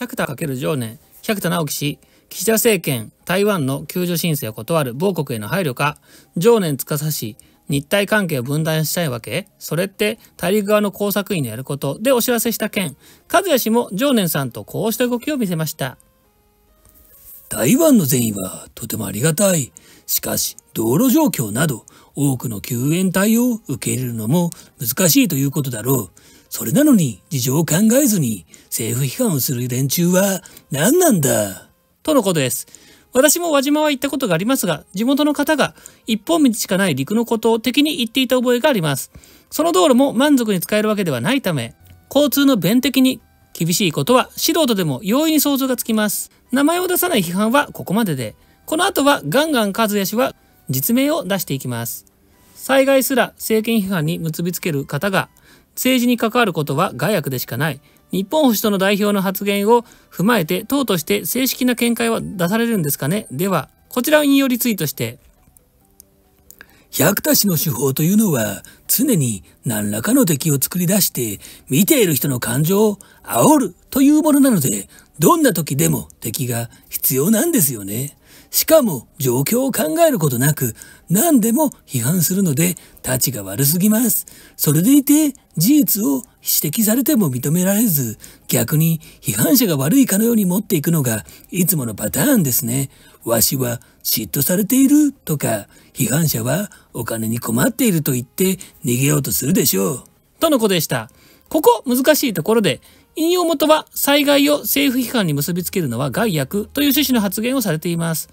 百田る常年、百田直樹氏、岸田政権、台湾の救助申請を断る某国への配慮か、常年司氏、日体関係を分断したいわけそれって大陸側の工作員のやることでお知らせした件、和也氏も常年さんとこうした動きを見せました。台湾の善意はとてもありがたい。しかし、道路状況など、多くの救援隊を受け入れるのも難しいということだろう。それなのに事情を考えずに政府批判をする連中は何なんだとのことです。私も輪島は行ったことがありますが、地元の方が一本道しかない陸のことを敵に言っていた覚えがあります。その道路も満足に使えるわけではないため、交通の便的に厳しいことは素人でも容易に想像がつきます。名前を出さない批判はここまでで、この後はガンガン和也氏は実名を出していきます。災害すら政権批判に結びつける方が、政治に関わることは害悪でしかない。日本保守党の代表の発言を踏まえて、党として正式な見解は出されるんですかねでは、こちらを引用リツイートして、百田氏の手法というのは常に何らかの敵を作り出して見ている人の感情を煽るというものなのでどんな時でも敵が必要なんですよね。しかも状況を考えることなく何でも批判するので立ちが悪すぎます。それでいて事実を指摘されても認められず逆に批判者が悪いかのように持っていくのがいつものパターンですね。わしは嫉妬されているとか批判者はお金に困っていると言って逃げようとするでしょう。とのことでした。ここ難しいところで引用元は災害を政府批判に結びつけるのは害悪という趣旨の発言をされています。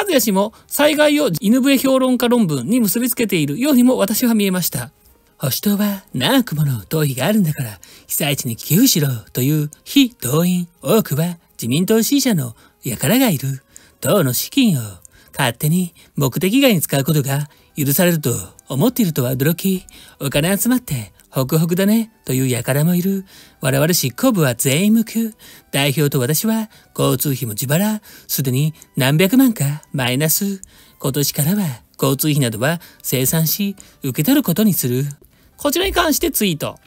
和也氏も災害を犬笛評論家論文に結びつけているようにも私は見えました。保守党は長くもの党費があるんだから被災地に寄付しろという非党員多くは自民党支持者の輩がいる党の資金を勝手に目的外に使うことが許されると思っているとは驚きお金集まってホクホクだね、という輩もいる。我々執行部は全員無給。代表と私は交通費も自腹。すでに何百万かマイナス。今年からは交通費などは生産し、受け取ることにする。こちらに関してツイート。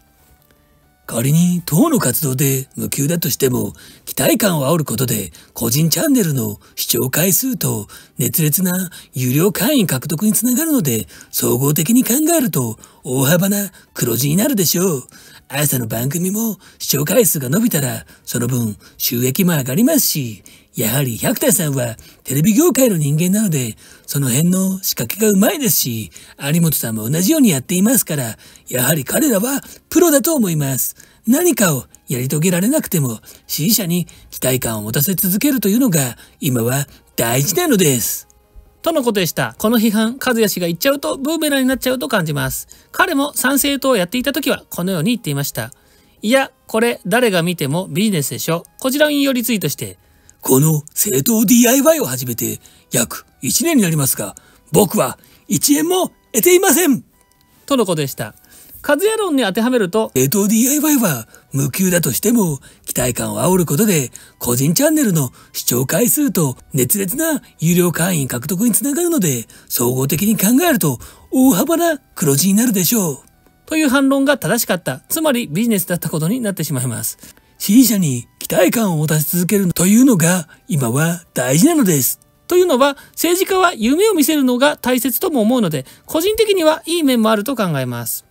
仮に党の活動で無給だとしても、期待感を煽ることで、個人チャンネルの視聴回数と熱烈な有料会員獲得につながるので、総合的に考えると大幅な黒字になるでしょう。朝の番組も視聴回数が伸びたら、その分収益も上がりますし、やはり百田さんはテレビ業界の人間なので、その辺の仕掛けがうまいですし、有本さんも同じようにやっていますから、やはり彼らはプロだと思います。何かをやり遂げられなくても、支持者に期待感を持たせ続けるというのが、今は大事なのです。とのことでした。この批判、和也氏が言っちゃうとブーメランになっちゃうと感じます。彼も賛成党をやっていた時はこのように言っていました。いや、これ誰が見てもビジネスでしょ。こちらを引用リツイートして、この正当 DIY を始めて約1年になりますが、僕は1円も得ていませんとのことでした。カズヤ論に当てはめると、正当 DIY は無給だとしても期待感を煽ることで個人チャンネルの視聴回数と熱烈な有料会員獲得につながるので、総合的に考えると大幅な黒字になるでしょう。という反論が正しかった。つまりビジネスだったことになってしまいます。支持者に期待感を持たせ続けるというのが今は大事なのです。というのは政治家は夢を見せるのが大切とも思うので個人的にはいい面もあると考えます。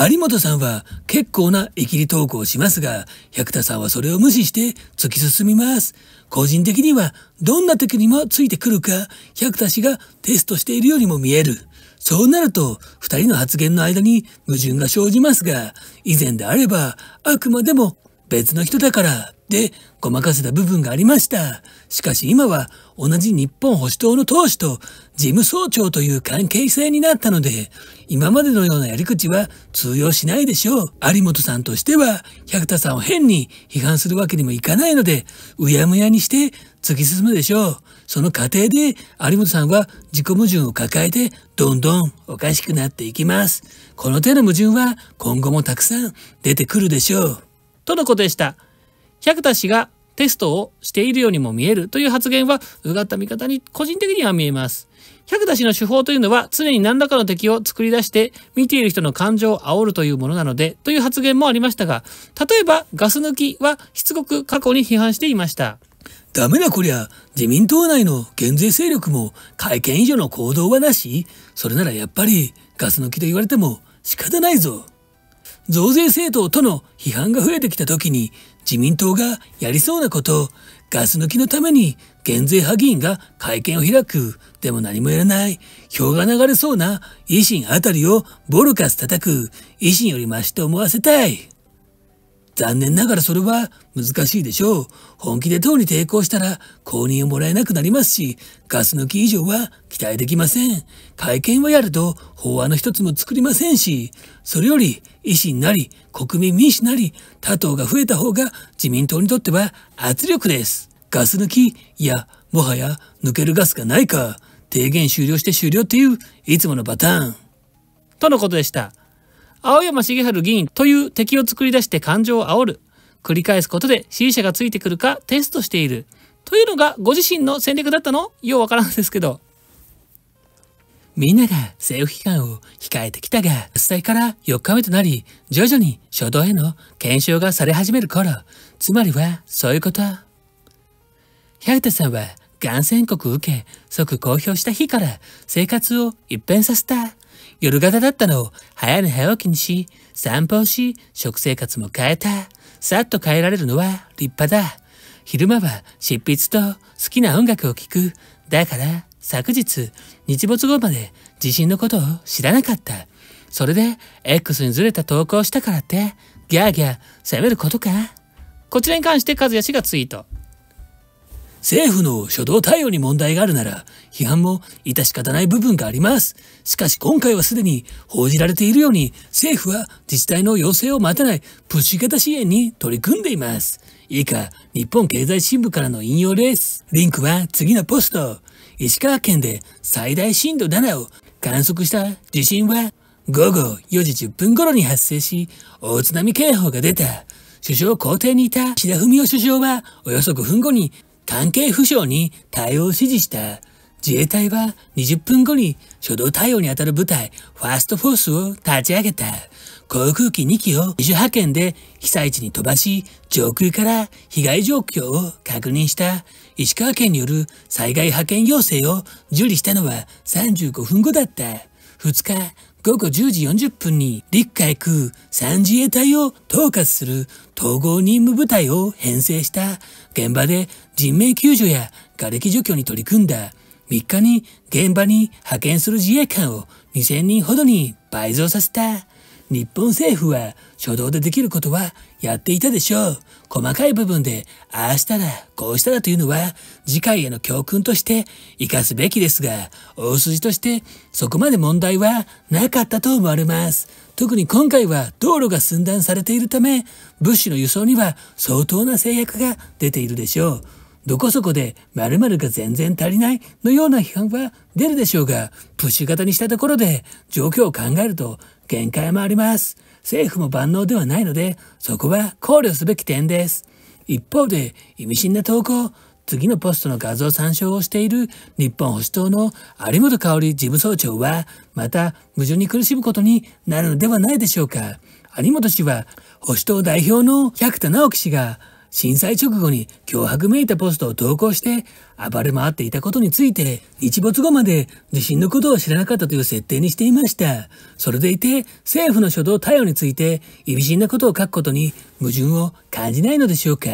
有本さんは結構なイキリ投稿をしますが、百田さんはそれを無視して突き進みます。個人的にはどんな時にもついてくるか、百田氏がテストしているようにも見える。そうなると2人の発言の間に矛盾が生じますが以前であればあくまでも別の人だからでごまかせた部分がありました。しかし今は同じ日本保守党の党首と事務総長という関係性になったので、今までのようなやり口は通用しないでしょう。有本さんとしては、百田さんを変に批判するわけにもいかないので、うやむやにして突き進むでしょう。その過程で有本さんは自己矛盾を抱えてどんどんおかしくなっていきます。この手の矛盾は今後もたくさん出てくるでしょう。とのことでした。百田氏がテストをしているようにも見えるという発言は、うがった見方に個人的には見えます。百田氏の手法というのは常に何らかの敵を作り出して見ている人の感情を煽るというものなのでという発言もありましたが例えばガス抜きはしつこく過去に批判していましたダメだこりゃ自民党内の減税勢力も会見以上の行動はなしそれならやっぱりガス抜きと言われても仕方ないぞ増税政党との批判が増えてきた時に自民党がやりそうなことガス抜きのために減税派議員が会見を開く。でも何もやらない。票が流れそうな維新あたりをボルカス叩く。維新よりマシと思わせたい。残念ながらそれは難しいでしょう。本気で党に抵抗したら公認をもらえなくなりますし、ガス抜き以上は期待できません。会見はやると法案の一つも作りませんし、それより維新なり国民民主なり他党が増えた方が自民党にとっては圧力です。ガス抜き、いや、もはや抜けるガスがないか、提言終了して終了っていういつものパターン。とのことでした。青山茂春議員という敵を作り出して感情を煽る。繰り返すことで支持者がついてくるかテストしている。というのがご自身の戦略だったのようわからんですけど。みんなが政府機関を控えてきたが、発災から4日目となり、徐々に初動への検証がされ始める頃、つまりはそういうこと。百田さんは、感染国受け、即公表した日から生活を一変させた。夜型だったのを早寝早起きにし、散歩をし、食生活も変えた。さっと変えられるのは立派だ。昼間は執筆と好きな音楽を聴く。だから、昨日、日没後まで地震のことを知らなかった。それで、X にずれた投稿したからって、ギャーギャー責めることかこちらに関して和也氏がツイート。政府の初動対応に問題があるなら批判も致し方ない部分があります。しかし今回はすでに報じられているように政府は自治体の要請を待たないプッシュ型支援に取り組んでいます。以下、日本経済新聞からの引用です。リンクは次のポスト。石川県で最大震度7を観測した地震は午後4時10分頃に発生し、大津波警報が出た。首相皇帝にいた岸田文雄首相はおよそ5分後に関係府省に対応を指示した。自衛隊は20分後に初動対応に当たる部隊ファーストフォースを立ち上げた。航空機2機を自主派遣で被災地に飛ばし、上空から被害状況を確認した石川県による災害派遣要請を受理したのは35分後だった。2日午後10時40分に陸海空3自衛隊を統括する統合任務部隊を編成した現場で人命救助や瓦礫除去に取り組んだ3日に現場に派遣する自衛官を2000人ほどに倍増させた。日本政府は初動でできることはやっていたでしょう。細かい部分でああしたらこうしたらというのは次回への教訓として活かすべきですが、大筋としてそこまで問題はなかったと思われます。特に今回は道路が寸断されているため、物資の輸送には相当な制約が出ているでしょう。どこそこで〇〇が全然足りないのような批判は出るでしょうが、プッシュ型にしたところで状況を考えると限界もあります。政府も万能ではないので、そこは考慮すべき点です。一方で、意味深な投稿、次のポストの画像参照をしている日本保守党の有本香織事務総長は、また矛盾に苦しむことになるのではないでしょうか。有本氏は保守党代表の百田直樹氏が震災直後に脅迫めいたポストを投稿して暴れ回っていたことについて日没後まで地震のことを知らなかったという設定にしていました。それでいて政府の初動対応について意味深なことを書くことに矛盾を感じないのでしょうか。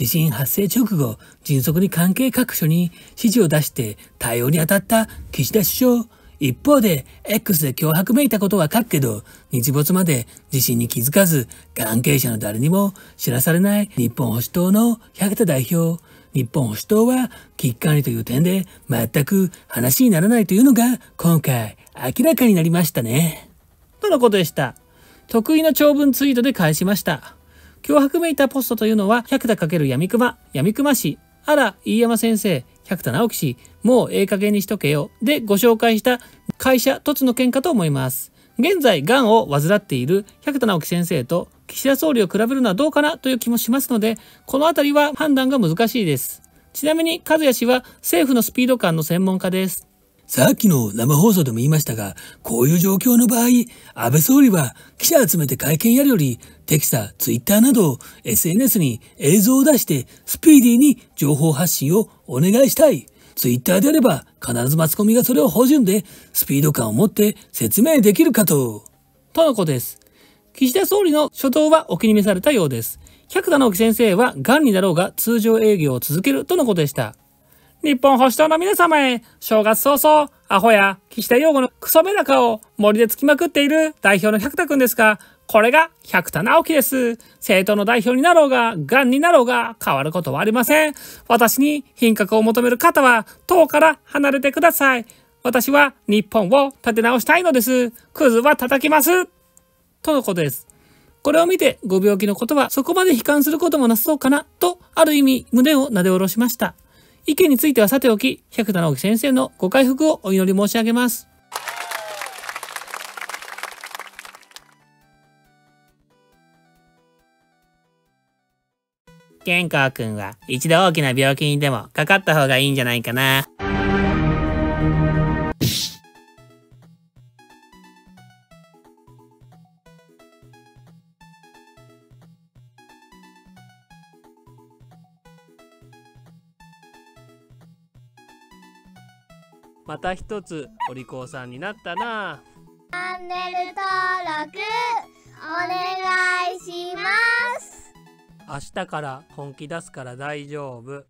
地震発生直後、迅速に関係各所に指示を出して対応に当たった岸田首相。一方で、X で脅迫めいたことは書くけど、日没まで地震に気づかず、関係者の誰にも知らされない日本保守党の百田代表。日本保守党は危機管理という点で全く話にならないというのが今回明らかになりましたね。とのことでした。得意の長文ツイートで返しました。脅迫めいたポストというのは、百田かけ×闇熊、闇熊氏、あら、飯山先生、百田直樹氏、もうええ加減にしとけよ、でご紹介した会社凸の件かと思います。現在、癌を患っている百田直樹先生と岸田総理を比べるのはどうかなという気もしますので、このあたりは判断が難しいです。ちなみに、和也氏は政府のスピード感の専門家です。さっきの生放送でも言いましたが、こういう状況の場合、安倍総理は記者集めて会見やるより、テキサ、ツイッターなど SNS に映像を出してスピーディーに情報発信をお願いしたい。ツイッターであれば必ずマスコミがそれを補充でスピード感を持って説明できるかと。とのことです。岸田総理の初動はお気に召されたようです。百田直樹先生は癌になろうが通常営業を続けるとのことでした。日本保守党の皆様へ、正月早々、アホや岸田用語のクソメダカを森でつきまくっている代表の百田くんですが、これが百田直樹です。政党の代表になろうが、癌になろうが、変わることはありません。私に品格を求める方は、党から離れてください。私は日本を立て直したいのです。クズは叩きます。とのことです。これを見て、ご病気のことはそこまで悲観することもなさそうかな、と、ある意味、胸をなで下ろしました。意見についてはさておき、百田直樹先生のご回復をお祈り申し上げます。健康くんは一度大きな病気にでもかかった方がいいんじゃないかな。また一つお利口さんになったなチャンネル登録お願いします明日から本気出すから大丈夫。